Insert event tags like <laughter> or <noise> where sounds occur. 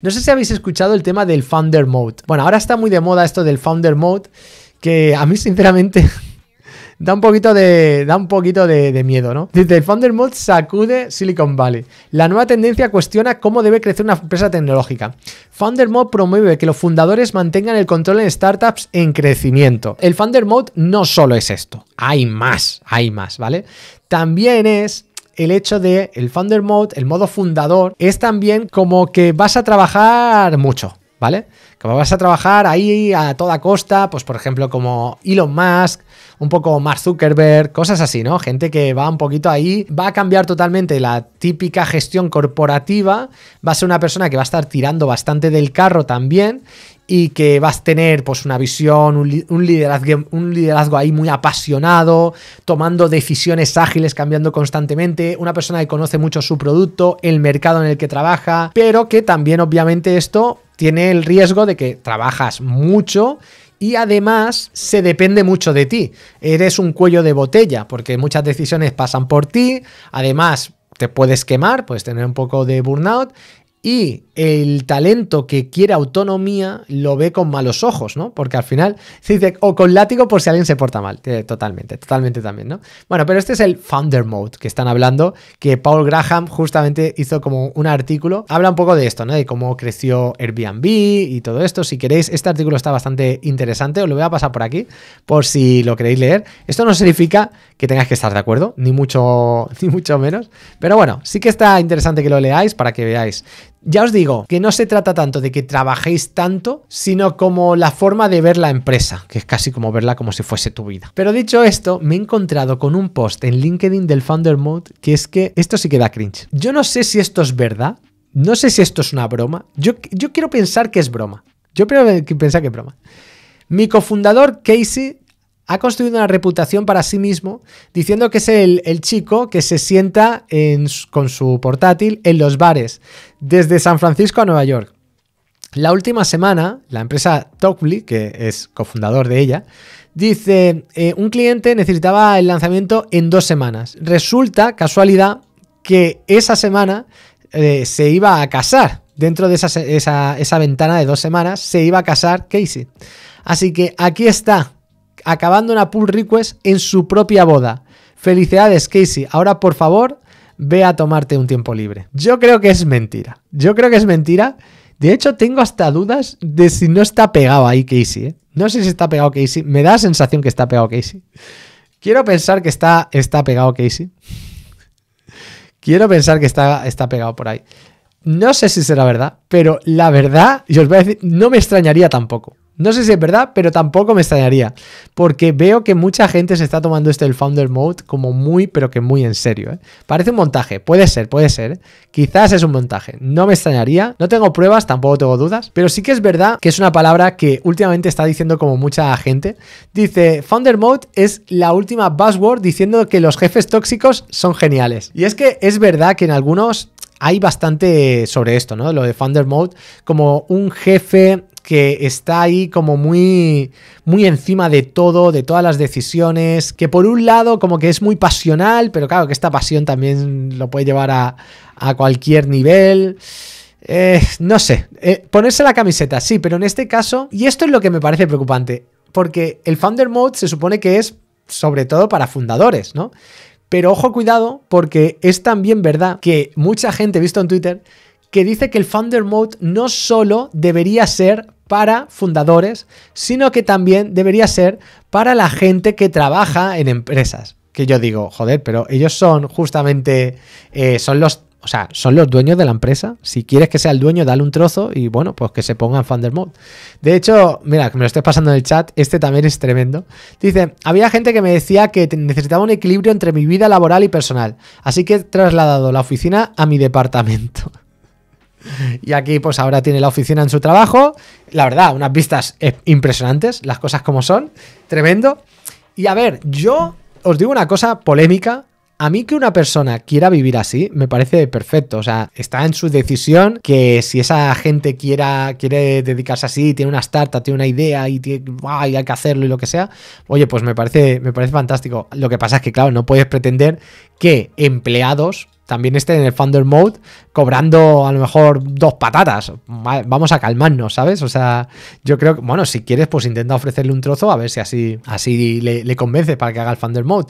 No sé si habéis escuchado el tema del Founder Mode. Bueno, ahora está muy de moda esto del Founder Mode, que a mí sinceramente <laughs> da un poquito de, da un poquito de, miedo, ¿no? Dice, el Founder Mode sacude Silicon Valley. La nueva tendencia cuestiona cómo debe crecer una empresa tecnológica. Founder Mode promueve que los fundadores mantengan el control en startups en crecimiento. El Founder Mode no solo es esto, hay más, hay más, ¿vale? También es el hecho de el founder mode, el modo fundador, es también como que vas a trabajar mucho. ¿vale? Como vas a trabajar ahí a toda costa, pues por ejemplo como Elon Musk, un poco más Zuckerberg, cosas así, ¿no? Gente que va un poquito ahí, va a cambiar totalmente la típica gestión corporativa, va a ser una persona que va a estar tirando bastante del carro también y que vas a tener pues una visión, un, liderazgo, un liderazgo ahí muy apasionado, tomando decisiones ágiles, cambiando constantemente, una persona que conoce mucho su producto, el mercado en el que trabaja, pero que también obviamente esto tiene el riesgo de que trabajas mucho y además se depende mucho de ti. Eres un cuello de botella porque muchas decisiones pasan por ti, además te puedes quemar, puedes tener un poco de burnout y el talento que quiere autonomía lo ve con malos ojos, ¿no? Porque al final se dice, o con látigo por si alguien se porta mal. Eh, totalmente, totalmente también, ¿no? Bueno, pero este es el founder mode que están hablando, que Paul Graham justamente hizo como un artículo. Habla un poco de esto, ¿no? De cómo creció Airbnb y todo esto. Si queréis, este artículo está bastante interesante, os lo voy a pasar por aquí, por si lo queréis leer. Esto no significa que tengáis que estar de acuerdo, ni mucho, <laughs> ni mucho menos. Pero bueno, sí que está interesante que lo leáis para que veáis. Ya os digo que no se trata tanto de que trabajéis tanto, sino como la forma de ver la empresa, que es casi como verla como si fuese tu vida. Pero dicho esto, me he encontrado con un post en LinkedIn del Founder Mode que es que esto sí que da cringe. Yo no sé si esto es verdad, no sé si esto es una broma. Yo, yo quiero pensar que es broma. Yo quiero pensar que es broma. Mi cofundador Casey ha construido una reputación para sí mismo diciendo que es el, chico que se sienta con su portátil en los bares, desde San Francisco a Nueva York. La última semana, la empresa Tockly, que es cofundador de ella, dice, eh, un cliente necesitaba el lanzamiento en dos semanas. Resulta, casualidad, que esa semana eh, se iba a casar. Dentro de esa, esa ventana de dos semanas se iba a casar Casey. Así que aquí está acabando una pull request en su propia boda. Felicidades, Casey. Ahora, por favor, ve a tomarte un tiempo libre. Yo creo que es mentira. Yo creo que es mentira. De hecho, tengo hasta dudas de si no está pegado ahí Casey. ¿eh? No sé si está pegado Casey. Me da la sensación que está pegado Casey. Quiero pensar que está, está pegado Casey. Quiero pensar que está, está pegado por ahí. No sé si será verdad, pero la verdad, y os voy a decir, no me extrañaría tampoco. No sé si es verdad, pero tampoco me extrañaría, porque veo que mucha gente se está tomando este del Founder Mode como muy, pero que muy en serio. ¿eh? Parece un montaje, puede ser, puede ser. Quizás es un montaje, no me extrañaría, no tengo pruebas, tampoco tengo dudas, pero sí que es verdad que es una palabra que últimamente está diciendo como mucha gente. Dice, Founder Mode es la última buzzword diciendo que los jefes tóxicos son geniales. Y es que es verdad que en algunos hay bastante sobre esto, ¿no? Lo de Founder Mode, como un jefe que está ahí como muy, muy encima de todo, de todas las decisiones, que por un lado como que es muy pasional, pero claro que esta pasión también lo puede llevar a, cualquier nivel. Eh, no sé, eh, ponerse la camiseta, sí, pero en este caso, y esto es lo que me parece preocupante, porque el Founder Mode se supone que es sobre todo para fundadores, ¿no? Pero ojo, cuidado, porque es también verdad que mucha gente, he visto en Twitter, que dice que el Founder Mode no solo debería ser para fundadores, sino que también debería ser para la gente que trabaja en empresas. Que yo digo, joder, pero ellos son justamente, eh, son los o sea, son los dueños de la empresa. Si quieres que sea el dueño, dale un trozo y bueno, pues que se ponga en Funder mode. De hecho, mira, que me lo estoy pasando en el chat, este también es tremendo. Dice, había gente que me decía que necesitaba un equilibrio entre mi vida laboral y personal, así que he trasladado la oficina a mi departamento. Y aquí pues ahora tiene la oficina en su trabajo. La verdad, unas vistas impresionantes, las cosas como son, tremendo. Y a ver, yo os digo una cosa polémica. A mí que una persona quiera vivir así me parece perfecto, o sea, está en su decisión que si esa gente quiere dedicarse así, tiene una startup, tiene una idea y, y hay que hacerlo y lo que sea, oye, pues me parece me parece fantástico. Lo que pasa es que claro, no puedes pretender que empleados también esté en el Thunder Mode cobrando a lo mejor dos patatas. Vamos a calmarnos, ¿sabes? O sea, yo creo que, bueno, si quieres, pues intenta ofrecerle un trozo a ver si así, así le, le convence para que haga el Thunder Mode.